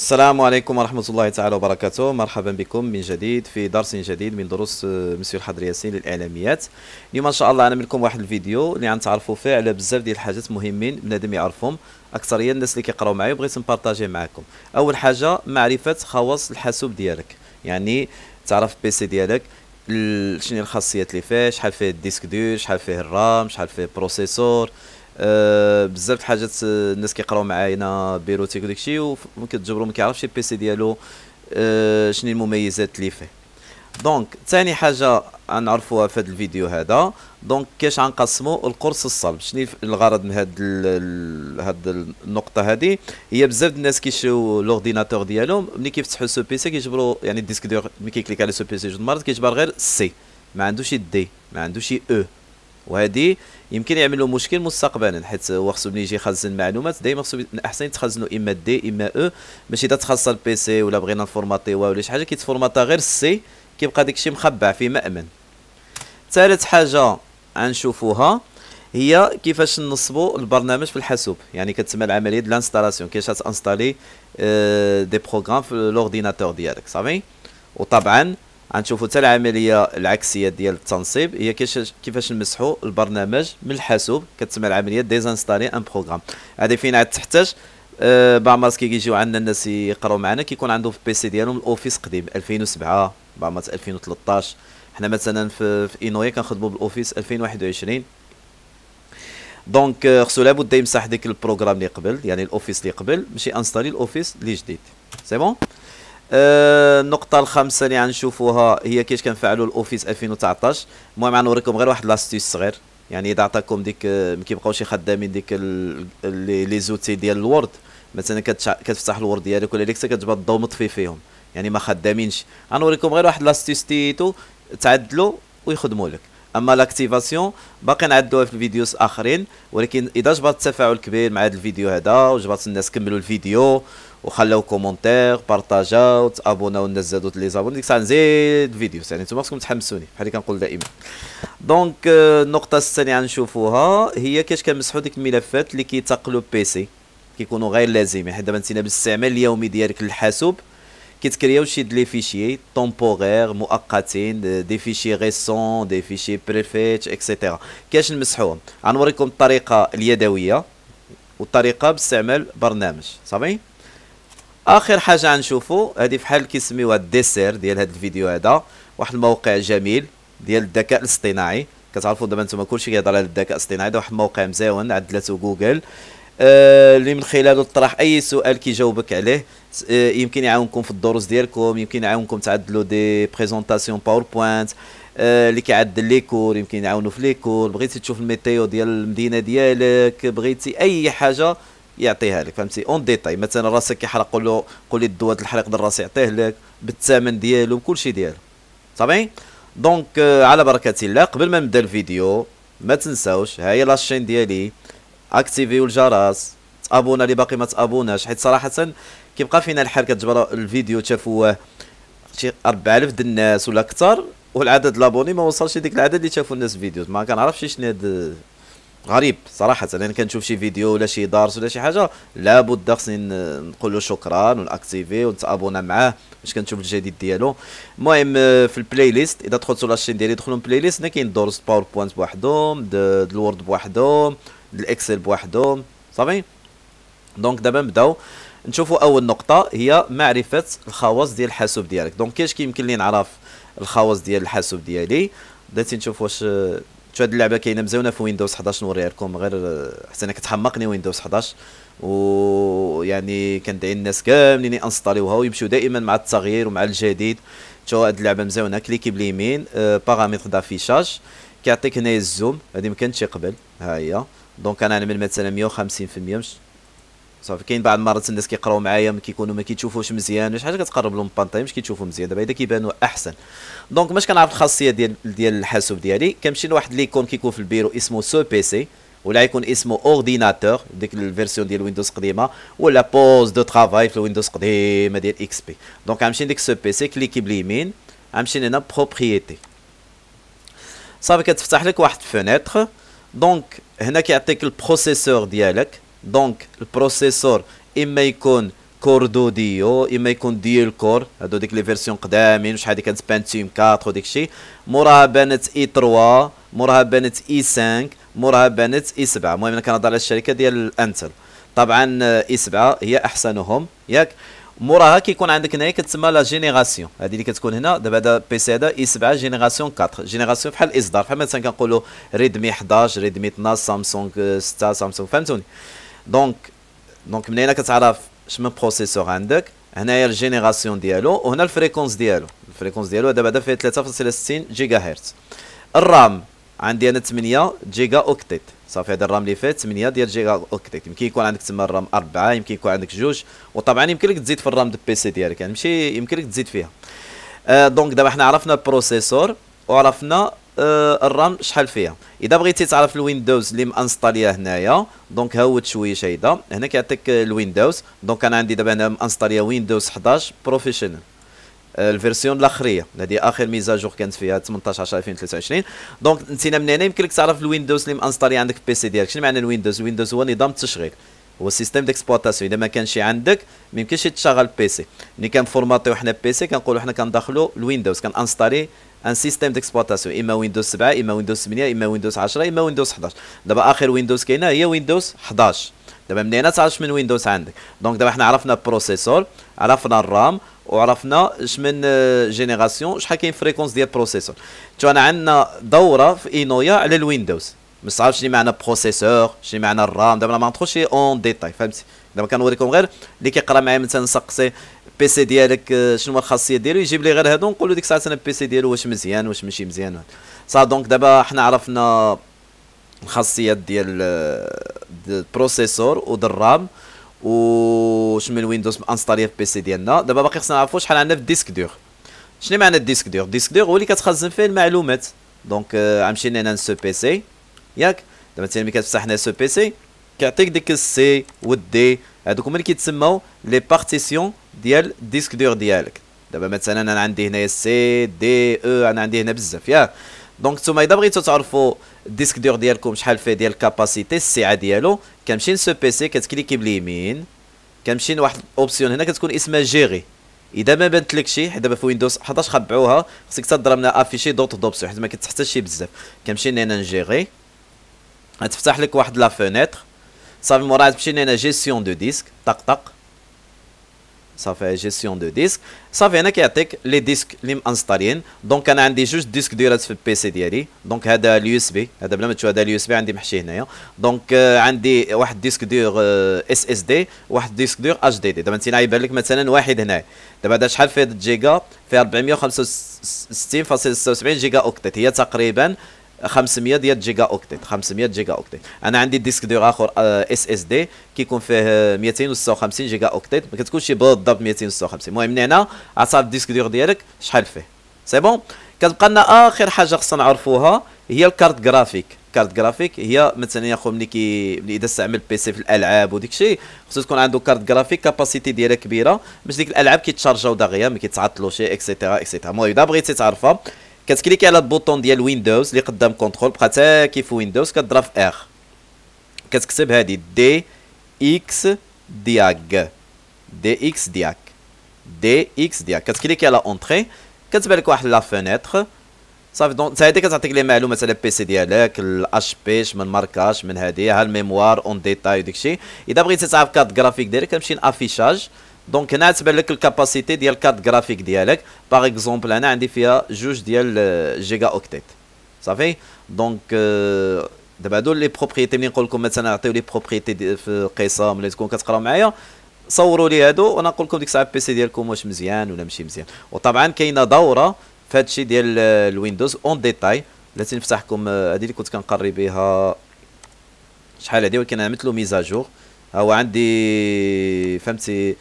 السلام عليكم ورحمة الله تعالى وبركاته مرحبا بكم من جديد في درس جديد من دروس آه، مسيو الحضر ياسين للإعلاميات اليوم إن شاء الله أنا منكم واحد الفيديو اللي غنتعرفوا فيه على بزاف ديال الحاجات مهمين بنادم يعرفهم أكثرية الناس اللي كيقراو معايا وبغيت نبارطاجي معكم أول حاجة معرفة خواص الحاسوب ديالك يعني تعرف البيسي ديالك شنو الخاصيات اللي فيه شحال فيه الديسك دور شحال فيه الرام شحال فيه البروسيسور آه، بزاف الحاجات آه، الناس كيقراو معاينا بيروتيك وداكشي وممكن تجبرو ما كيعرفش البي سي ديالو آه، شنو المميزات اللي فيه دونك ثاني حاجه غنعرفوها في هذا الفيديو هذا دونك كيفاش غنقسموا القرص الصلب شنو الغرض من هاد هاد النقطه هذه هي بزاف الناس كيشريو لورديناتور ديالهم ملي كيفتحوا سو بي سي كيجبروا يعني الديسك دور ملي كيكليك على سو بي سي جوج مرات كيجبر غير سي ما عندوش دي ما عندوش او e. وهذه يمكن يعملوا مشكل مستقبلا حيت هو خصو ملي يجي يخزن معلومات دائما خصو من الاحسن تخزنو اما دي اما او e، ماشي اذا تخص البي سي ولا بغينا نفورماطيوها ولا شي حاجه كيتفورماطا غير السي كيبقى داك الشيء مخبع في مامن ثالث حاجه غنشوفوها هي كيفاش نصبوا البرنامج في الحاسوب يعني كتسمى العمليه لانستالاسيون كيفاش تانستالي دي آه، بروغرام في لورديناتور ديالك صافي وطبعا غنشوفوا حتى العمليه العكسيه ديال التنصيب هي كيفاش نمسحوا البرنامج من الحاسوب كتسمى العمليه ديزانستالي ان بروغرام هذه فين عاد تحتاج أه بعض المرات كيجيو عندنا الناس يقراو معنا كيكون عندهم في البيسي ديالهم الاوفيس قديم 2007 بعض المرات 2013 حنا مثلا في, في اينويا كنخدموا بالاوفيس 2021 دونك آه، خصو لابد يمسح ديك البروغرام اللي قبل يعني الاوفيس اللي قبل ماشي انستالي الاوفيس اللي جديد سي بون آه، النقطه الخامسه اللي غنشوفوها هي كيفاش كنفعلوا الاوفيس 2019 المهم غنوريكم غير واحد لاستيس صغير يعني اذا عطاكم ديك آه، ما كيبقاوش خدامين ديك لي زوتي ديال الوورد مثلا كتفتح الوورد ديالك ولا ليكسا كتجبد الضو مطفي فيهم يعني ما خدامينش غنوريكم غير واحد لاستيس تيتو تعدلوا ويخدموا لك اما لاكتيفاسيون باقي نعدوها في الفيديوز اخرين ولكن اذا جبرت التفاعل كبير مع هذا الفيديو هذا وجبرت الناس كملوا الفيديو وخلاو كومونتير بارطاجاو تابوناو الناس زادوا لي زابون ديك الساعه نزيد فيديو يعني انتم خصكم تحمسوني بحال اللي كنقول دائما دونك آه، النقطه الثانيه غنشوفوها هي كاش كنمسحوا ديك الملفات اللي كيتقلوا سي كيكونوا غير لازمين يعني حيت دابا انت بالاستعمال اليومي ديالك للحاسوب كيتكرياو شي دي فيشي طومبوغير مؤقتين دي فيشي ريسون دي فيشي بريفيتش اكسيتيرا كاش نمسحوهم غنوريكم الطريقه اليدويه والطريقه باستعمال برنامج صافي اخر حاجه غنشوفو هادي فحال كيسميوها الديسير ديال هاد الفيديو هذا واحد الموقع جميل ديال الذكاء الاصطناعي كتعرفوا دابا نتوما كلشي كيهضر على الذكاء الاصطناعي هذا واحد الموقع مزيون عدلته جوجل اللي آه من خلاله تطرح اي سؤال كيجاوبك عليه E, يمكن يعاونكم في الدروس ديالكم يمكن يعاونكم تعدلوا دي بريزونطاسيون باوربوينت آه، اللي كيعدل لي كور يمكن يعاونوا في لي كور بغيتي تشوف الميتيو ديال المدينه ديالك بغيتي اي حاجه يعطيها لك فهمتي اون ديتاي مثلا راسك كيحرق قول له قول لي الدواء الحريق ديال الراس يعطيه لك بالثمن ديالو بكلشي ديالو صافي دونك آه، على بركه الله قبل ما نبدا الفيديو ما تنساوش ها هي لاشين ديالي اكتيفيو الجرس تابونا اللي باقي ما تابوناش حيت صراحه كيبقى فينا الحال كتجبر الفيديو تفوه شي 4000 ديال الناس ولا اكثر والعدد لابوني ما وصلش ديك العدد اللي شافوا الناس فيديوز ما كنعرفش شنو هاد غريب صراحه انا يعني كنشوف شي فيديو ولا شي دارس ولا شي حاجه لابد خصني نقول له شكرا ونأكتيفي ونتابونا معاه باش كنشوف الجديد ديالو المهم في البلاي ليست اذا دخلتوا لاشين ديالي دخلوا البلاي ليست هنا كاين دورس باوربوينت بوحدهم الوورد بوحدهم الاكسل بوحدهم صافي دونك دابا نبداو نشوفوا اول نقطه هي معرفه الخواص ديال الحاسوب ديالك دونك كاش كيمكن لي نعرف الخواص ديال الحاسوب ديالي بديتي نشوف واش شو هاد اللعبه كاينه مزيونه في ويندوز 11 نوريها لكم غير حتى انا كتحمقني ويندوز 11 ويعني كندعي الناس كاملين انستاليوها ويمشيو دائما مع التغيير ومع الجديد شو هاد اللعبه مزيونه كليكي باليمين آه باغامتر دافيشاج كيعطيك هنايا الزوم هادي ما كانتش قبل ها هي دونك انا نعمل مثلا 150% صافي كاين بعض المرات الناس كيقراو معايا ما كيكونوا ما كيتشوفوش مزيان واش حاجه كتقرب لهم البانطاي مش كيتشوفوا مزيان دابا اذا كيبانوا احسن دونك باش كنعرف الخاصيه ديال ديال الحاسوب ديالي كنمشي لواحد ليكون كيكون في البيرو اسمه سو بي سي ولا يكون اسمه اورديناتور ديك الفيرسيون ديال ويندوز قديمه ولا بوز دو ترافاي في الويندوز قديمه ديال اكس بي دونك غنمشي لديك سو بي سي كليكي باليمين غنمشي لهنا بروبريتي صافي كتفتح لك واحد فونيتر دونك هنا كيعطيك البروسيسور ديالك دونك البروسيسور اما يكون كور دوديو اما يكون ديال كور هادو ديك لي فيرسيون قدامين شحال هادي كانت بانتيوم 4 وديك الشيء موراها بانت اي e 3 موراها بانت اي e 5 موراها بانت اي e 7 المهم انا كنهضر على الشركه ديال انتل طبعا اي 7 هي احسنهم ياك موراها كيكون عندك هنايا كتسمى لا جينيراسيون هذه اللي كتكون هنا دابا هذا بيسي هذا اي 7 جينيراسيون 4 جينيراسيون بحال الاصدار بحال مثلا كنقولوا ريدمي 11 ريدمي 12 سامسونج 6 سامسونج فهمتوني دونك دونك من هنا كتعرف شمن بروسيسور عندك هنايا الجينيراسيون ديالو وهنا الفريكونس ديالو الفريكونس ديالو دابا هذا فيه 3.60 جيجا هرتز الرام عندي انا 8 جيجا اوكتيت صافي هذا الرام اللي فات 8 ديال جيجا اوكتيت يمكن يكون عندك تما الرام 4 يمكن يكون عندك جوج وطبعا يمكن لك تزيد في الرام دو بي سي ديالك يعني ماشي يمكن لك تزيد فيها آه دونك دابا حنا عرفنا البروسيسور وعرفنا آه، الرام شحال فيها اذا بغيتي تعرف الويندوز اللي مانستاليه هنايا دونك هو شويه شايده هنا كيعطيك الويندوز دونك انا عندي دابا هنا مانستاليه ويندوز 11 بروفيشنال آه، الفيرسيون الاخريه هذه اخر ميزاجور كانت فيها 18 10 2023 دونك انت من هنا يمكن لك تعرف الويندوز اللي مانستالي عندك في البيسي ديالك شنو معنى الويندوز الويندوز هو نظام التشغيل هو سيستيم ديكسبلوطاسيون اذا ما كانش عندك ما يمكنش يتشغل البيسي ملي كنفورماطيو حنا البيسي كنقولوا حنا كندخلوا الويندوز كنانستالي ان سيستيم ديكسبلوطاسيون اما ويندوز 7 اما ويندوز 8 اما ويندوز 10 اما ويندوز 11 دابا اخر ويندوز كاينه هي ويندوز 11 دابا من هنا تعرف شمن ويندوز عندك دونك دابا حنا عرفنا البروسيسور عرفنا الرام وعرفنا شمن جينيراسيون آه، شحال كاين فريكونس ديال البروسيسور تو انا عندنا دوره في اينويا على الويندوز مش صعبش شنو معنى بروسيسور شنو معنى الرام دابا ما ندخلش اون ديتاي فهمتي دابا كنوريكم غير اللي كيقرا معايا مثلا سقسي بي سي ديالك شنو هو الخاصيه ديالو يجيب لي غير هادو نقول له ديك الساعه انا البي سي ديالو واش مزيان واش ماشي مزيان صا دونك دابا حنا عرفنا الخاصيات ديال البروسيسور ود الرام وشنو من ويندوز انستاليه في البي سي ديالنا دابا باقي خصنا نعرفوا شحال عندنا في الديسك دور شنو معنى الديسك دور الديسك دور هو اللي كتخزن فيه المعلومات دونك غنمشي آه هنا لسو بي سي ياك دابا مثلا ملي كتفتح هنا سو بي سي كيعطيك ديك السي والدي هادوك هما اللي كيتسموا لي بارتيسيون ديال الديسك دور ديالك دابا مثلا انا عندي هنايا سي دي او انا عندي هنا بزاف ياك دونك نتوما اذا بغيتو تعرفوا الديسك دور ديالكم شحال فيه ديال الكاباسيتي السعه ديالو كنمشي لسو بي سي كتكليكي باليمين كنمشي لواحد الاوبسيون هنا كتكون اسمها جيري اذا ما بانت لك شي حيت دابا في ويندوز 11 خبعوها خصك تضرب من افيشي دوت دوبسيون حيت ما كتحتاج شي بزاف كنمشي هنا نجيري تفتح لك واحد لا فونيتر صافي موراها تمشي لنا جيستيون دو ديسك طق طق صافي جيستيون دو ديسك صافي هنا كيعطيك لي ديسك اللي مانستالين دونك انا عندي جوج ديسك ديرات في البيسي ديالي دونك هذا اليو اس بي هذا بلا ما تشوف هذا اليو اس بي عندي محشي هنايا دونك آه، عندي واحد ديسك دور اس اس دي واحد ديسك دور اتش دي دي دابا انت يبان لك مثلا واحد هنايا دابا هذا شحال فيه جيجا فيه 465.76 جيجا اوكتيت هي تقريبا 500 ديال جيجا اوكتيت 500 جيجا اوكتيت انا عندي ديسك دور اخر آه، اس اس دي كيكون فيه 256 جيجا اوكتيت ما كتكونش بالضبط 256 المهم هنا عصاب الديسك دور ديالك شحال فيه سي بون كتبقى لنا اخر حاجه خصنا نعرفوها هي الكارت جرافيك كارت جرافيك هي مثلا يا خو ملي كي ملي اذا استعمل بي سي في الالعاب وديك الشيء خصو تكون عنده كارت جرافيك كاباسيتي ديالها كبيره باش ديك الالعاب كيتشارجاو دغيا ما كيتعطلوش اكسيتيرا اكسيتيرا المهم اذا بغيتي تعرفها كتكليكي على البوطون ديال ويندوز اللي قدام كونترول بقى حتى كيف ويندوز كضرب في اخ كتكتب هادي دي اكس دياك دي اكس دياك دي اكس دياك كتكليكي على اونتري كتبان لك واحد لا فينيتر صافي دونك هادي كتعطيك لي معلومات على البيسي ديالك الاش بي من ماركاش من هادي ها الميموار اون ديتاي وداكشي اذا بغيتي تعرف كارت جرافيك ديالك كتمشي لافيشاج دونك هنا تبان لك الكاباسيتي ديال الكارت جرافيك ديالك باغ اكزومبل انا عندي فيها جوج ديال جيجا اوكتيت صافي دونك دابا هادو لي بروبريتي ملي نقول لكم مثلا نعطيو لي بروبريتي في القسم ولا تكون كتقراو معايا صوروا لي هادو وانا نقول لكم ديك الساعه البيسي ديالكم واش مزيان ولا ماشي مزيان وطبعا كاينه دوره في هادشي ديال الويندوز اون ديتاي التي نفتح لكم هادي اللي كنت كنقري بها شحال هادي ولكن عملت له ميزاجور ها هو عندي فهمتي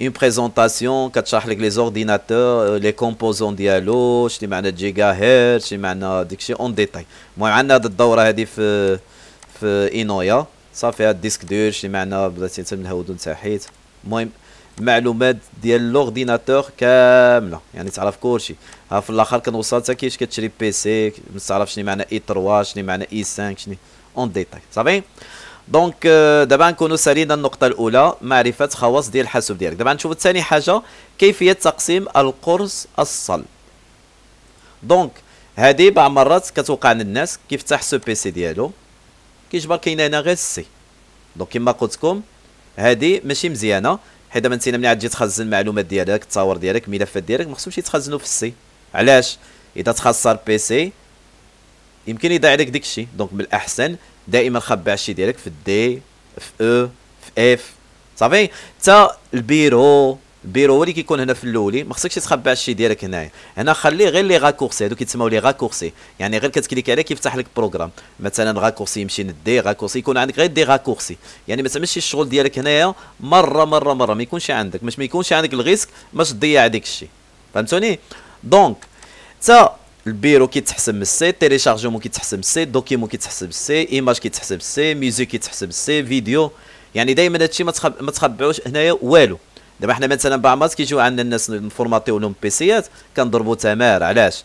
اون بريزونطاسيون كتشرح لك لي زورديناتور لي كومبوزون ديالو شتي معنى جيجا هيرتز شتي معنى داكشي اون ديتاي المهم عندنا هاد الدوره هادي في في اينويا صافي هاد الديسك دور شتي معنى بلاتي حتى من هاود حيت المهم معلومات ديال لورديناتور كامله يعني تعرف كلشي ها في الاخر كنوصل حتى كيش كتشري بي سي ما تعرف شنو معنى اي 3 شنو معنى اي 5 شنو اون ديتاي صافي دونك آه، دابا نكونوا سالينا النقطه الاولى معرفه خواص ديال الحاسوب ديالك دابا نشوفوا ثاني حاجه كيفيه تقسيم القرص الصل دونك هذه بعض المرات كتوقع للناس كيفتح سو بي سي ديالو كيجبر كاين هنا غير السي دونك كما قلت لكم هذه ماشي مزيانه حيت دابا انت ملي غتجي تخزن المعلومات ديالك التصاور ديالك الملفات ديالك ما خصهمش يتخزنوا في السي علاش اذا تخسر بي سي يمكن يضيع عليك داكشي دونك من الاحسن دائما خبع الشيء ديالك في الدي في او e، في اف صافي حتى البيرو البيرو هو اللي كيكون هنا في الاولي ما خصكش تخبع الشيء ديالك هنايا هنا خليه غير لي غاكورسي هادو كيتسموا لي غاكورسي يعني غير كتكليك عليه كيفتح لك بروغرام مثلا غاكورسي يمشي للدي غاكورسي يكون عندك غير دي غاكورسي يعني ما تعملش الشغل ديالك هنايا مره مره مره ما يكونش عندك باش ما يكونش عندك الغيسك باش تضيع داك الشيء فهمتوني دونك حتى البيرو كيتحسب من السي تيليشارجمون كيتحسب من السي دوكيمون كيتحسب من السي ايماج كيتحسب من السي ميوزيك كيتحسب من السي فيديو يعني دائما هادشي ما تخب... ما تخبعوش هنايا والو دابا حنا مثلا بعمرات كيجيو عندنا الناس نفورماتيو لهم بيسيات كنضربو تمار علاش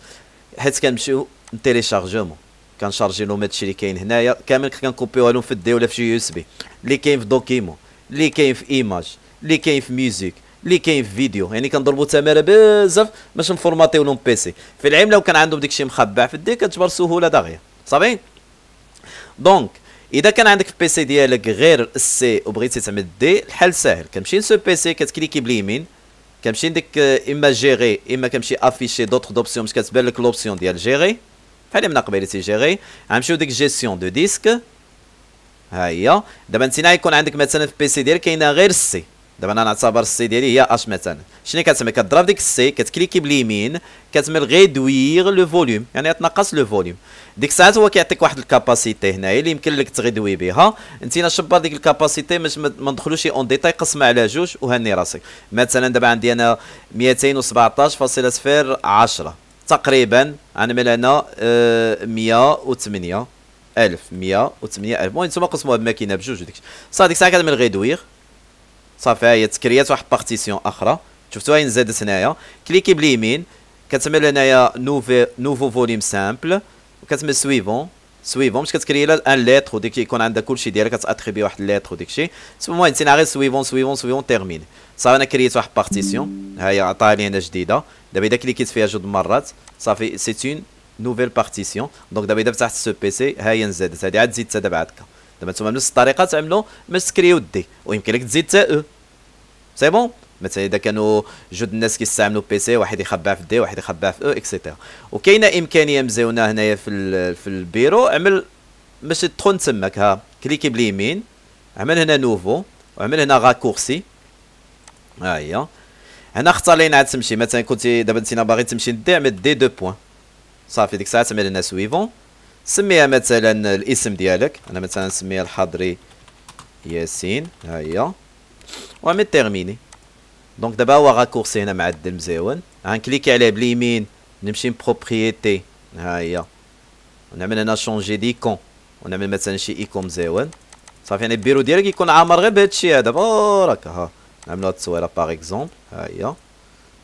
حيت كنمشيو نتيليشارجمون كنشارجي لهم هادشي اللي كاين هنايا كامل كنكوبيو لهم في الدي ولا في شي يو اس بي اللي كاين في دوكيمون اللي كاين في ايماج اللي كاين في ميوزيك اللي كاين في فيديو يعني كنضربوا تماره بزاف باش نفورماتيو لهم بيسي في العام لو كان عندهم داكشي مخبع في الديك كتجبر سهوله داغيه صافي دونك اذا كان عندك البيسي ديالك غير السي وبغيتي تعمل دي الحل ساهل كنمشي لسو بيسي كتكليكي باليمين كنمشي عندك آه، اما جيري اما كنمشي افيشي دوطخ دوبسيون باش كتبان لك لوبسيون ديال جيري بحال من قبيله جيري غنمشيو ديك جيستيون دو ديسك ها هي دابا انت يكون عندك مثلا في البيسي ديالك كاينه غير السي دابا انا نعتبر السي ديالي هي اش مثلا شنو كتسمي كضرب ديك السي كتكليكي باليمين كتعمل غيدويغ لو فوليوم يعني تنقص لو فوليوم ديك الساعات هو كيعطيك واحد الكاباسيتي هنايا اللي يمكن لك تغيدوي بها انت شبر ديك الكاباسيتي باش ما ندخلوش اون ديتاي قسمها على جوج وهني راسك مثلا دابا عندي انا 217.010 تقريبا غنعمل انا 108 1000 108000 المهم نتوما قسموها بماكينة بجوج وديك صافي ديك الساعة كتعمل غيدويغ صافي هي تكريات واحد بارتيسيون اخرى شفتوها نزادت هنايا كليكي باليمين كتعمل هنايا نوفي نوفو فوليم سامبل وكتعمل سويفون سويفون باش كتكري لها ان ليتر وديك يكون عندها كلشي ديالها كتاتريبي واحد ليتر وديك الشيء المهم انت غير سويفون سويفون سويفون تيرمين صافي انا كريت واحد بارتيسيون ها هي عطاها لي هنا جديده دابا اذا كليكيت فيها جوج مرات صافي سيت اون نوفيل بارتيسيون دونك دابا اذا فتحت سو بي سي ها هي نزادت هادي عاد تا دابا عاد دابا نتوما بنفس الطريقه تعملوا مسكري ودي ويمكن لك تزيد تا او سي بون مثلا اذا كانوا جوج الناس كيستعملوا بي سي واحد يخبع في دي واحد يخبع في او اكسيتيرا وكاينه امكانيه مزيونه هنايا في في البيرو عمل باش تدخل تماك ها كليكي باليمين عمل هنا نوفو وعمل هنا غاكورسي ها هي هنا اختار لين عاد تمشي مثلا كنتي دابا انت باغي تمشي دي عمل دي دو بوان صافي ديك الساعه تعمل هنا سويفون سميها مثلا الاسم ديالك انا مثلا نسميها الحضري ياسين ها هي ومن تيرميني دونك دابا هو راكورسي هنا معدل مزيون غنكليكي عليه باليمين نمشي بروبريتي ها هي ونعمل هنا شونجي ديكون ونعمل مثلا شي ايكون مزيون صافي يعني البيرو ديالك يكون عامر غير بهذا الشيء هذا برك ها نعمل هاد التصويره باغ اكزومبل ها هي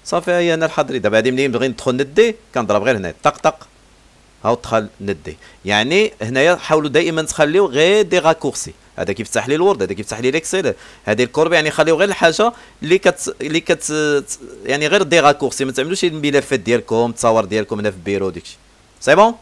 صافي هي انا الحضري دابا هادي منين بغي ندخل ندي كنضرب غير هنا طق طق هاو دخل ندي يعني هنايا حاولوا دائما تخليو غير دي راكورسي هذا كيفتح لي الورد هذا كيفتح لي ليكسيل هذه الكورب يعني خليو غير الحاجه اللي كت اللي كت يعني غير دي راكورسي ما تعملوش الملفات ديالكم التصاور ديالكم هنا في البيرو وداكشي سي بون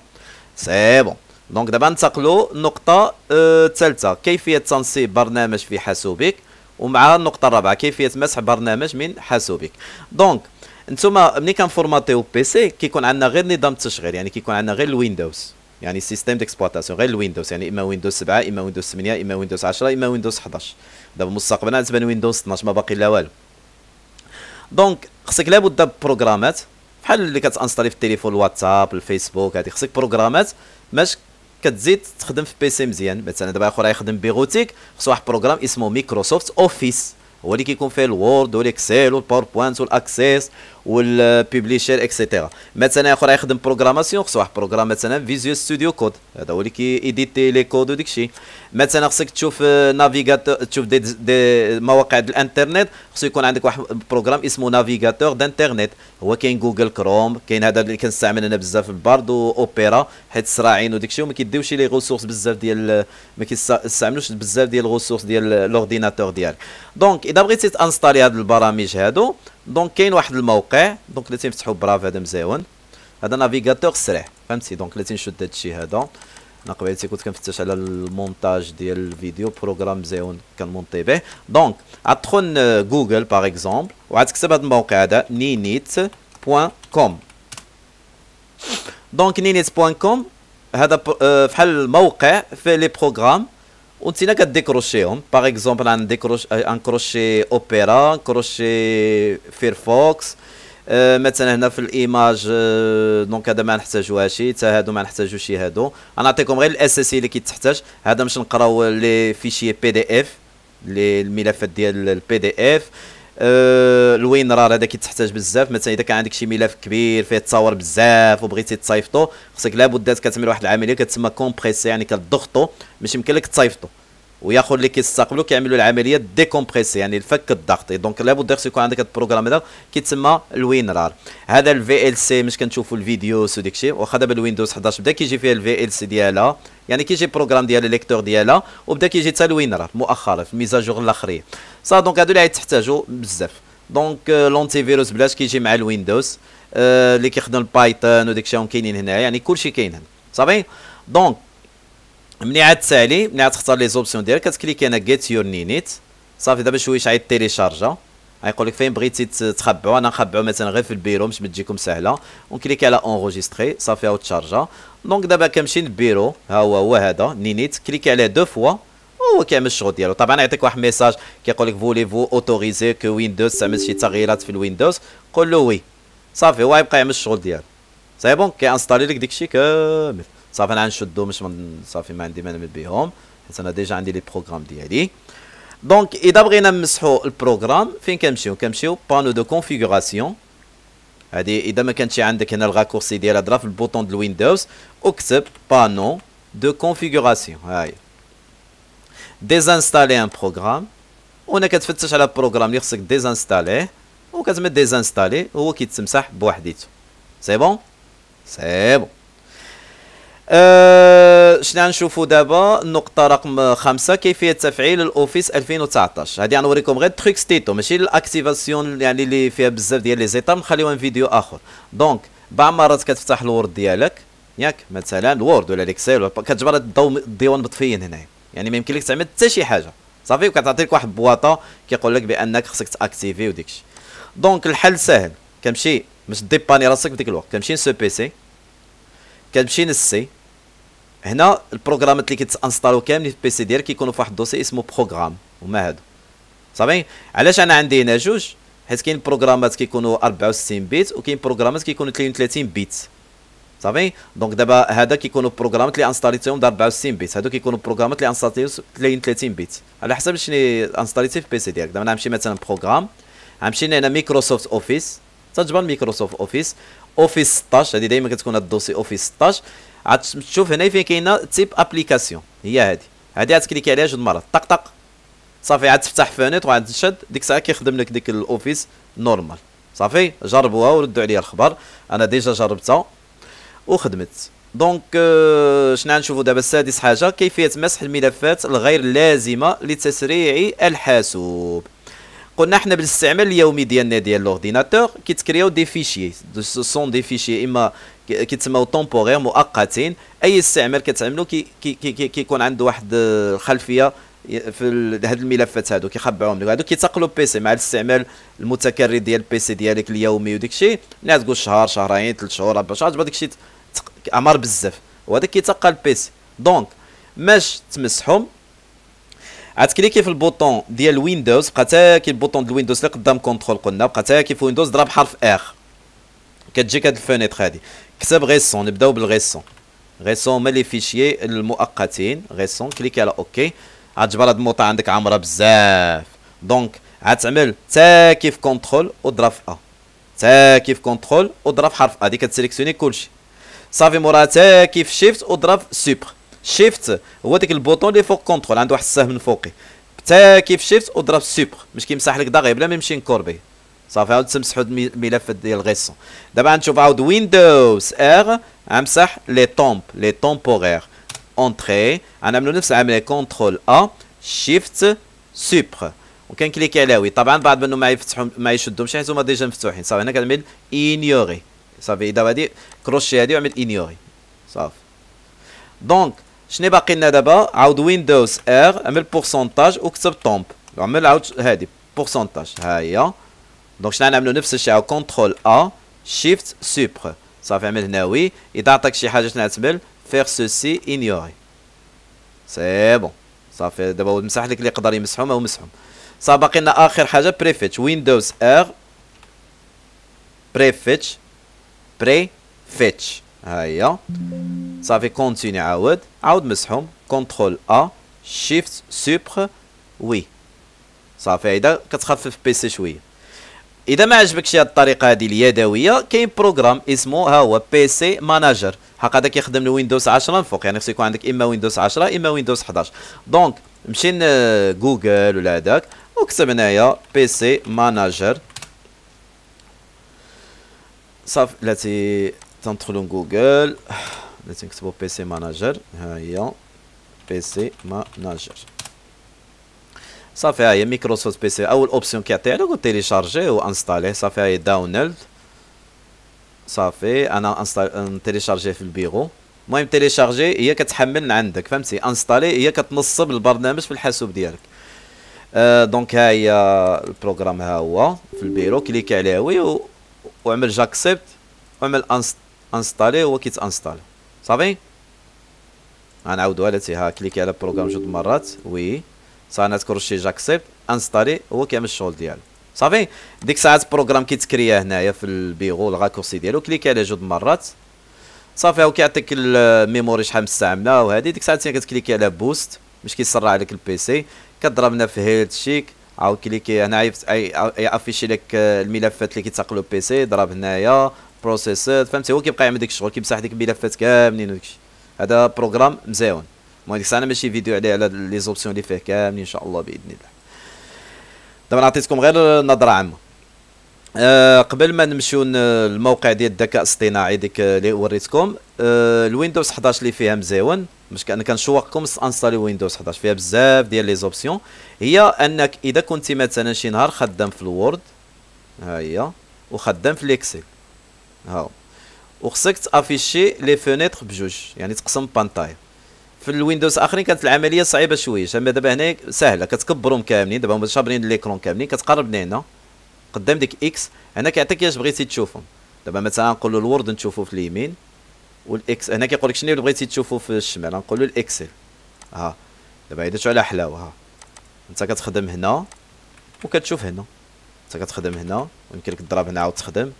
سي بون دونك دابا ننتقلوا النقطه الثالثه أه كيفيه تنصيب برنامج في حاسوبك ومع النقطه الرابعه كيفيه مسح برنامج من حاسوبك دونك انتوما ملي كنفورماتيو بي سي كيكون عندنا غير نظام التشغيل يعني كيكون عندنا غير الويندوز يعني سيستيم ديكسبلواتاسيون غير الويندوز يعني اما ويندوز 7 اما ويندوز 8 اما ويندوز 10 اما ويندوز 11 دابا مستقبلا تبان ويندوز 12 ما باقي لا والو دونك خصك لابد بروغرامات بحال اللي كتانستالي في التليفون الواتساب الفيسبوك هذه خصك بروغرامات باش كتزيد تخدم في بيسي مزيان مثلا دابا اخر يخدم بيغوتيك خصو واحد بروغرام اسمه ميكروسوفت اوفيس هو اللي كيكون فيه الوورد والاكسل والباوربوينت والاكسيس والبيبليشر اكسيتيرا مثلا اخر يخدم بروغراماسيون خص واحد بروغرام مثلا فيزيو ستوديو كود هذا هو اللي كي ايديتي لي كود وديك الشيء مثلا خصك تشوف نافيغاتور تشوف دي, دي مواقع الانترنت خصو يكون عندك واحد بروغرام اسمه نافيغاتور دانترنت هو كاين جوجل كروم كاين هذا اللي كنستعمل انا بزاف البارد واوبيرا حيت صراعين وديك الشيء وما كيديوش لي غوسورس بزاف ديال ما كيستعملوش بزاف ديال الغوسورس ديال لورديناتور ديالك دونك اذا بغيتي تانستالي هاد البرامج هادو دونك كاين واحد الموقع دونك لازم نفتحو براف هذا مزيون هذا نافيغاتور سريع فهمتي دونك لازم نشد هذا الشيء هذا انا قبل كنت كنفتش على المونتاج ديال الفيديو بروغرام مزيون كنمونطي به دونك عاد جوجل باغ اكزومبل وعاد تكتب هذا الموقع هذا نينيت بوان كوم دونك نينيت بوان كوم هذا بحال الموقع فيه لي بروغرام وانتينا كديكروشيهم باغ اكزومبل ان كروشي اوبيرا نكروشي فيرفوكس آه، مثلا هنا في الايماج آه، دونك هذا ما نحتاجوهاش حتى هادو ما نحتاجوش هادو غنعطيكم غير الاساسي اللي كيتحتاج هذا باش نقراو لي فيشي بي دي اف للملفات ديال البي دي اف أه راه هذا كيتحتاج بزاف مثلا اذا كان عندك شي ملف كبير فيه تصاور بزاف وبغيتي تصيفطو خصك لابد كتعمل واحد العمليه كتسمى كومبريسي يعني كتضغطو ماشي يمكن لك تصيفطو وياخذ اللي كيستقبلوا كيعملوا العمليه ديكومبريسي يعني الفك الضغط دونك لابد يكون عندك البروغرام هذا كيتسمى الوينرار هذا الفي ال سي مش كنشوفوا الفيديوز وداك الشيء واخا دابا الويندوز 11 بدا كيجي فيها الفي ال سي ديالها يعني كيجي البروغرام ديال ليكتور ديالها وبدا كيجي حتى الوينرار مؤخرا في ميزاجور الاخرين صا دونك هادو اللي تحتاجوا بزاف دونك لونتي فيروس بلاش كيجي مع الويندوز euh, اللي كيخدم البايثون وديك الشيء كاينين هنا يعني كلشي كاين هنا صافي دونك ملي عاد تسالي ملي عاد تختار لي زوبسيون ديالك كتكليكي هنا جيت يور نينيت صافي دابا شويه عيط تيليشارجا غيقول لك فين بغيتي تخبعو انا نخبعو مثلا غير في البيرو باش ما تجيكم سهله ونكليكي على اونغوجيستري صافي هاو تشارجا دونك دابا كنمشي للبيرو ها هو هو هذا نينيت كليكي عليه دو فوا هو كيعمل الشغل ديالو طبعا يعطيك واحد ميساج كيقول لك فولي فو اوتوريزي كو ويندوز تعمل شي تغييرات في الويندوز قول له وي صافي هو يبقى يعمل الشغل ديالو سي بون كيانستالي لك داكشي كامل صافي انا مش باش صافي ما عندي ما نعمل بهم حيت انا ديجا عندي لي بروغرام ديالي دونك اذا بغينا نمسحو البروغرام فين كنمشيو كنمشيو بانو دو كونفيغوراسيون هادي اذا ما كانتش عندك هنا الغاكورسي ديال هضره في البوطون ديال ويندوز اكتب بانو دو كونفيغوراسيون هاي ديزانستالي ان بروغرام وهنا كتفتش على البروغرام اللي خصك ديزانستاليه وكتمد ديزانستالي هو كيتمسح بوحديتو سي بون سي بون أه شنو غنشوفوا دابا النقطة رقم خمسة كيفية تفعيل الأوفيس 2019 هذه غنوريكم غير تخيك ستيتو ماشي الأكتيفاسيون يعني اللي فيها بزاف ديال لي زيتام نخليوها فيديو آخر دونك بعض المرات كتفتح الوورد ديالك ياك مثلا الوورد ولا الاكسل كتجبر الديوان مطفيين هنايا يعني ما يمكن لك تعمل حتى شي حاجة صافي وكتعطي لك واحد البواطة كيقول لك بأنك خصك تأكتيفي الشيء دونك الحل سهل كنمشي باش ديباني راسك بديك الوقت كنمشي بي بيسي كتمشي نسي هنا البروغرامات اللي كيتانستالو كاملين في البيسي ديالك كيكونوا في واحد الدوسي اسمه بروغرام هما هادو صافي علاش انا عندي هنا جوج حيت كاين بروغرامات كيكونوا 64 بيت وكاين بروغرامات كيكونوا 32 بيت صافي دونك دابا هذا كيكونوا بروغرامات اللي انستاليتيهم د 64 بيت هادو كيكونوا بروغرامات اللي انستاليتيهم 32 بيت على حسب شنو انستاليتي في البيسي ديالك دابا نمشي نعم مثلا بروغرام نمشي نعم هنا مايكروسوفت اوفيس تجبر مايكروسوفت اوفيس اوفيس 16 هذه دائما كتكون هاد الدوسي اوفيس 16 عاد تشوف هنا فين كاينه تيب ابليكاسيون هي هذه هذه غتكليكي عليها جوج مرات طق طق صافي عاد تفتح فانيت وعاد تشد ديك الساعه كيخدم لك ديك الاوفيس نورمال صافي جربوها وردوا عليا الخبر انا ديجا جربتها وخدمت دونك euh, شنو غنشوفوا دابا السادس حاجه كيفيه مسح الملفات الغير لازمه لتسريع الحاسوب قلنا حنا بالاستعمال اليومي ديالنا ديال لورديناتور كيتكريو دي فيشيي سون دي فيشيي اما كيتسموا تومبوغير مؤقتين اي استعمال كتعملو كي كي كي كيكون عنده واحد الخلفيه في هاد الملفات هادو كيخبعوهم لك هادو كيتقلوا بيسي مع الاستعمال المتكرر ديال البيسي ديالك اليومي وداكشي الشيء تقول شهر شهرين ثلاث شهور اربع شهور دابا داك الشيء عمر بزاف وهذا كيتقى البيسي دونك ماش تمسحهم عاد كليكي في البوطون ديال ويندوز بقى تاكي البوطون ديال ويندوز اللي قدام كونترول قلنا بقى تاكي في ويندوز ضرب حرف اخ كتجيك هاد الفونيتر هادي كتب غيسون نبداو بالغيسون غيسون هما لي فيشيي المؤقتين غيسون كليكي على اوكي عاد جبر هاد الموطا عندك عامره بزاف دونك عاد تعمل تاكي في كونترول وضرب في ا تاكي في كونترول وضرب حرف ا دي كتسيليكسيوني كلشي صافي مورا تاكي في شيفت وضرب سوبر شيفت هو ديك البوطون اللي فوق كونترول عنده واحد السهم من فوقي تاكي في شيفت وضرب سوبر باش كيمسح لك داغي بلا ما يمشي نكوربي صافي عاود تمسحوا الملف ديال غيسون دابا نشوف عاود ويندوز ار امسح لي طومب لي طومبوغير اونتري غنعملو نفس العمليه كونترول ا شيفت سوبر وكنكليكي على وي طبعا بعض منهم ما يفتحو ما يشدهمش حيت هما ديجا مفتوحين صافي هنا كنعمل انيوري صافي دابا هادي كروشي هادي وعمل انيوري صافي دونك شنو باقي لنا دابا عاود ويندوز ار عمل بورسونتاج وكتب طومب عمل عاود هادي بورسونتاج ها هي دونك شنو نعملو نفس الشيء عاود كونترول ا شيفت سوبر صافي عمل هناوي اذا عطاك شي حاجه شنو تعمل فيغ سوسي انيوري سي بون صافي دابا هو مسح لك اللي يقدر يمسحهم او مسحهم صافي باقي لنا اخر حاجه بريفيتش ويندوز ار بريفيتش بريفيتش هيا صافي كونتيني عاود عاود مسحهم كونترول ا شيفت سوبر وي صافي هيدا كتخفف بيسي شويه اذا ما عجبكش هاد الطريقه هذه اليدويه كاين بروغرام اسمه ها هو بي سي ماناجر حق هذا كيخدم لويندوز 10 من فوق يعني خص يكون عندك اما ويندوز 10 اما ويندوز 11 دونك مشي جوجل ولا هذاك وكتب هنايا بي سي ماناجر صافي التي تندخلوا جوجل لازم نكتبوا بي سي ماناجر ها هي بي سي ماناجر صافي ها هي ميكروسوفت بي سي اول اوبسيون كيعطيها لك تيليشارجيه وانستاليه صافي ها هي داونلود صافي انا انستال تيليشارجيه في البيرو المهم تيليشارجي هي كتحمل عندك فهمتي انستالي هي كتنصب البرنامج في الحاسوب ديالك أه دونك ها هي البروغرام ها هو في البيرو كليك عليه وي وعمل جاكسبت وعمل انست انستالي هو كيتانستال صافي غنعاودوها لتيها كليكي على بروغرام جوج مرات وي صانات كروشي جاكسيبت انستالي هو كيعمل الشغل ديالو صافي ديك الساعات البروغرام كيتكريا هنايا في البيغو الغاكورسي ديالو كليكي على جوج مرات صافي هو كيعطيك الميموري شحال مستعمله وهادي ديك الساعات كتكليكي على بوست باش كيسرع عليك البيسي كضربنا في هيلث شيك عاود كليكي هنا عيفت اي افيشي لك الملفات اللي كيتساق لو بيسي ضرب هنايا بروسيسات فهمتي هو كيبقى يعمل داك الشغل كيمسح ديك الملفات كاملين وداك هذا بروغرام مزيون المهم ديك الساعه انا ماشي فيديو عليه على لي زوبسيون اللي فيه كاملين ان شاء الله باذن الله دابا عطيتكم غير نظره عامه أه قبل ما نمشيو للموقع ديال الذكاء الاصطناعي ديك اللي وريتكم أه الويندوز 11 اللي فيها مزيون مش كان كنشوقكم انصالي ويندوز 11 فيها بزاف ديال لي زوبسيون هي انك اذا كنت مثلا شي نهار خدام في الوورد ها هي وخدام في الاكسل هاو وخصك تافيشي لي فونيتر بجوج يعني تقسم بانتاي في الويندوز اخرين كانت العمليه صعيبه شويه اما دابا هنا سهله كتكبرهم كاملين دابا هما شابرين ليكرون كاملين كتقرب هنا قدام ديك اكس هنا كيعطيك اش بغيتي تشوفهم دابا مثلا نقولوا الورد نشوفو في اليمين والاكس هنا كيقول لك شنو بغيتي تشوفو في الشمال نقولوا الاكسل ها دابا شو على حلاوه ها انت كتخدم هنا وكتشوف هنا انت كتخدم هنا ويمكن لك تضرب هنا عاود تخدم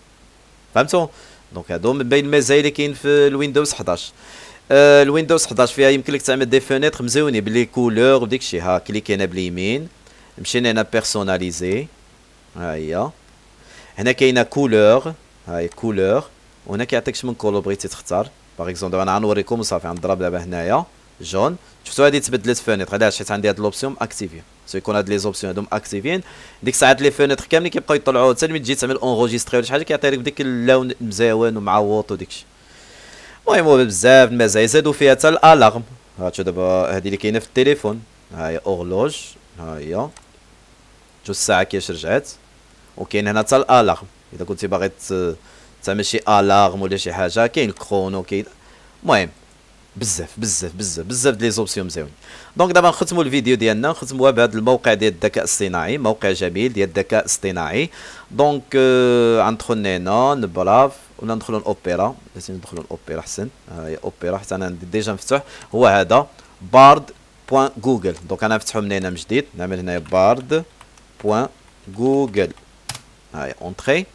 فهمتوا دونك هادو من بين المزايا اللي كاين في الويندوز 11 آه، الويندوز 11 فيها يمكن لك تعمل دي فونيتر مزيونين بلي كولور وديك الشيء ها كليك هنا باليمين مشينا هنا بيرسوناليزي ها هي هنا كاينه كولور هاي كولور وهنا كيعطيك شمن كولور بغيتي تختار باغ اكزومبل انا غنوريكم صافي غنضرب دابا هنايا جون شفتوا هادي تبدلت فونيتر علاش حيت عندي هاد لوبسيون اكتيفي سو يكون هاد لي زوبسيون هادو اكتيفين ديك الساعات لي فونتر كاملين كيبقاو يطلعوا حتى ملي تجي تعمل اونغوجيستري ولا شي حاجه كيعطيك بديك اللون مزاون ومعوط الشيء المهم بزاف المزايا زادوا فيها حتى الالارم هاتشو دابا هادي اللي كاينه في التليفون ها هي اورلوج ها هي جو الساعه كيفاش رجعت وكاين هنا حتى الالارم اذا كنتي باغي تعمل شي الارم ولا شي حاجه كاين الكرونو كاين المهم بزاف بزاف بزاف بزاف ديال لي زوبسيون مزيون دونك دابا نختموا الفيديو ديالنا نختموها بهذا الموقع ديال الذكاء الصناعي موقع جميل ديال الذكاء الصناعي دونك آه غندخل هنا نبراف ولا ندخلوا الاوبرا لازم ندخلوا الاوبرا حسن ها آه، هي اوبرا حتى انا ديجا مفتوح هو هذا بارد بوان جوجل دونك انا نفتحو من هنا من جديد نعمل هنايا بارد بوان جوجل ها هي اونتري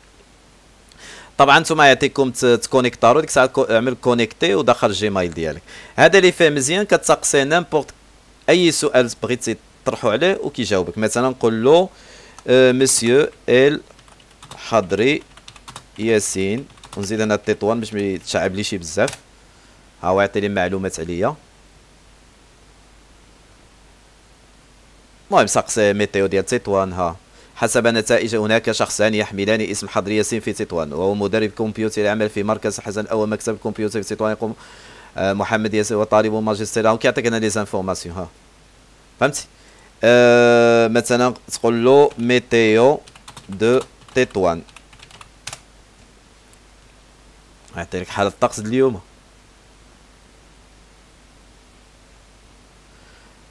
طبعا نتوما يعطيكم تكونيكتارو ديك الساعه عمل كونيكتي ودخل الجيميل ديالك هذا اللي فيه مزيان كتسقسي نيمبورت اي سؤال بغيتي تطرحو عليه وكيجاوبك مثلا نقول له آه، مسيو ال حضري ياسين ونزيد انا التطوان باش ما يتشعب لي شي بزاف ها هو يعطيني معلومات عليا المهم سقس ميتيو ديال تطوان ها حسب نتائج هناك شخصان يحملان اسم حضري ياسين في تطوان وهو مدرب كمبيوتر يعمل في مركز حسن او مكتب كمبيوتر في تطوان يقوم محمد ياسر وطالب هو كيعطيك انا لي زانفورماسيون ها فهمتي أه مثلا تقول له ميتيو دو تطوان يعطيك حاله الطقس اليوم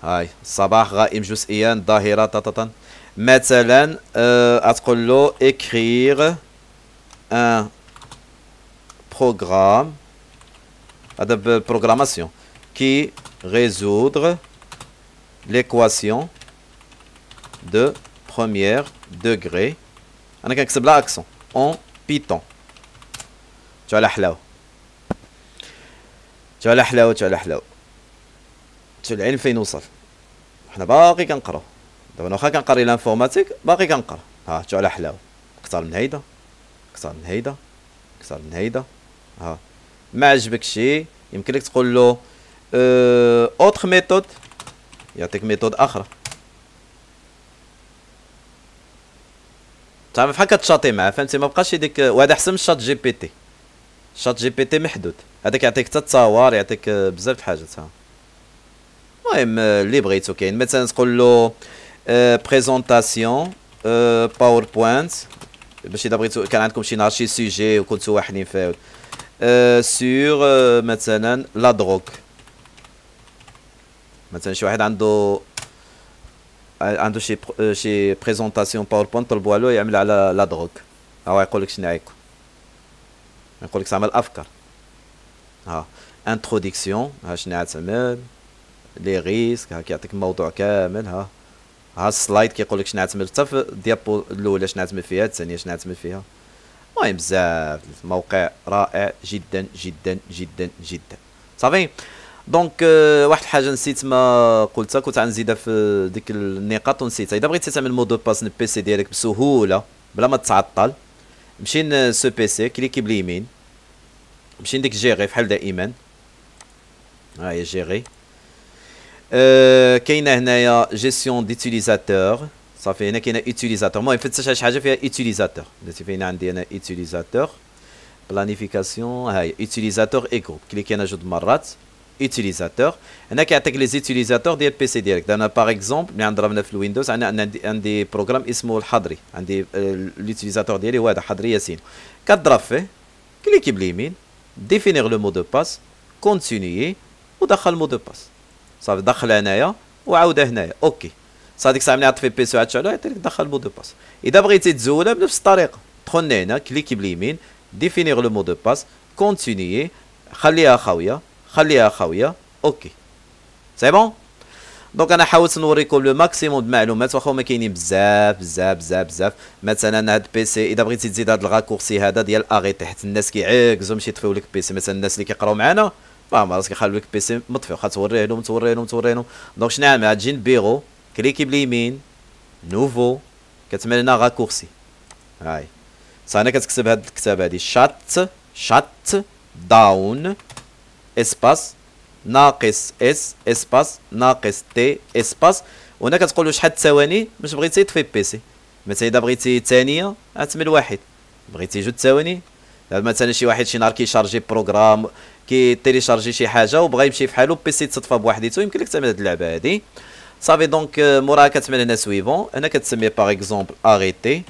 هاي الصباح غائم جزئيا ظاهره تططا مثلا أه تقول له اكريغ ان بروغرام هذا بروغراماسيون كي résoudre l'équation de première degré انا كنكتب لا اكسون اون بيتون تو على حلاوه تو على حلاوه تو على حلاوه تو العلم فين وصل حنا باقي كنقراو دابا واخا كنقري لانفورماتيك باقي كنقرا ها تو على حلاوه اكثر من هيدا اكثر من هيدا اكثر من هيدا ها ما عجبك شي يمكن لك تقول له اه اوتر ميثود يعطيك ميثود اخرى تعرف بحال كتشاطي معاه فهمتي ما بقاش يديك وهذا احسن من شات جي بي تي شات جي بي تي محدود هذاك يعطيك حتى التصاور يعطيك آه، بزاف الحاجات ها المهم آه، اللي بغيتو كاين مثلا تقول له بريزونطاسيون آه، باوربوينت باش اذا بغيتو كان عندكم شي نهار شي سوجي وكنتو واحدين فيه سور euh, euh, مثلا لا دروك مثلا شي واحد عنده عنده شي آه، شي بريزونطاسيون باوربوينت طلبوها له يعمل على لا دروك هو يقول لك شنو عيكو يقول لك تعمل افكار ها انتروديكسيون ها شنو عاد تعمل لي ريسك هاك يعطيك الموضوع كامل ها ها السلايد كيقول لك شنو عاد تعمل حتى في الديابو الاولى شنو عاد تعمل فيها الثانيه شنو عاد تعمل فيها المهم بزاف موقع رائع جدا جدا جدا جدا صافي دونك euh, واحد الحاجه نسيت ما قلتها كنت غنزيدها في ديك النقاط ونسيتها اذا بغيتي تعمل مود باس سي ديالك بسهوله بلا ما تتعطل مشي بي سي كليكي باليمين مشي لديك جيغي بحال دائما ها هي جيغي أه كاينه هنايا جيستيون ديتيليزاتور صافي هنا كاينه يوتيليزاتور المهم فتشت شي حاجه فيها يوتيليزاتور درتي فين عندي انا يوتيليزاتور بلانيفيكاسيون هاي يوتيليزاتور اي جروب كليكي هنا جوج مرات يوتيليزاتور هنا كيعطيك لي زوتيليزاتور ديال البي سي ديالك انا باغ اكزومبل ملي عندنا في الويندوز انا عندي عندي بروغرام اسمه الحضري عندي ليوتيليزاتور آه، ديالي هو هذا حضري ياسين كضرب فيه كليكي باليمين ديفينيغ لو مو دو باس كونتينيي ودخل مو دو باس صافي دخل هنايا وعاود هنايا اوكي صاديك ديك الساعه ملي عطفي بي سي وعاد شعلو يعطيك دخل مو دو باس اذا بغيتي تزولها بنفس الطريقه دخلنا هنا كليكي باليمين ديفينيغ لو مو دو باس كونتينيي خليها خاويه خليها خاويه اوكي سي بون دونك انا حاولت نوريكم لو ماكسيموم د المعلومات واخا هما كاينين بزاف بزاف بزاف بزاف مثلا هاد البيسي اذا بغيتي تزيد هاد الغاكورسي هذا ديال اغي حيت الناس كيعكزو ماشي يطفيو لك بيسي مثلا الناس اللي كيقراو معانا فاهم راسك خلوا لك بيسي مطفي وخا توريه لهم توريه لهم توريه لهم دونك شنو نعمل تجي للبيرو كليكي باليمين نوفو كتعمل لنا راكورسي هاي انا كتكتب هاد الكتابه هادي شات شات داون اسباس ناقص اس اسباس ناقص تي اسباس وهنا كتقول له شحال الثواني باش بغيتي تطفي بيسي مثلا اذا بغيتي ثانيه غتعمل واحد بغيتي جوج ثواني مثلا شي واحد شي نهار كيشارجي بروغرام تيليشارجي شي حاجه وبغى يمشي فحالو بيسي تطفى بوحديته يمكن لك تعمل هاد اللعبه هادي صافي دونك موراها كتسمى لنا سويفون هنا كتسمي باغ اكزومبل اريتي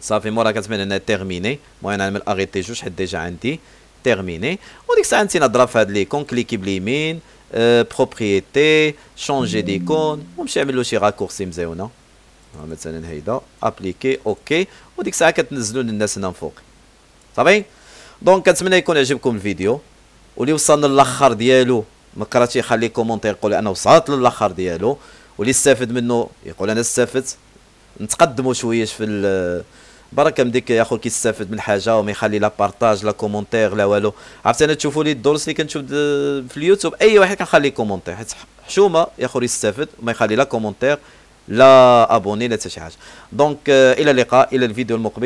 صافي موراها كتسمى لنا تيرميني المهم نعمل اريتي جوج حيت ديجا عندي تيرميني وديك الساعه نتي نضرب في هاد ليكون كليكي باليمين بروبريتي شونجي ديكون ونمشي نعمل له شي راكورسي مزيونه مثلا هيدا ابليكي اوكي وديك الساعه كتنزلوا للناس هنا من فوق صافي دونك كنتمنى يكون عجبكم الفيديو واللي وصلنا للاخر ديالو ما يخلي كومونتير يقول انا وصلت للاخر ديالو واللي استفد منه يقول انا استفدت نتقدموا شويه في بركه ديك يا خو كيستافد من حاجه وما يخلي لا بارطاج لا كومونتير لا والو عرفتي انا تشوفوا لي الدروس اللي كنشوف في اليوتيوب اي واحد كنخلي كومونتير حيت حشومه يا خو يستافد وما يخلي لا كومونتير لا ابوني لا حتى شي حاجه دونك الى اللقاء الى الفيديو المقبل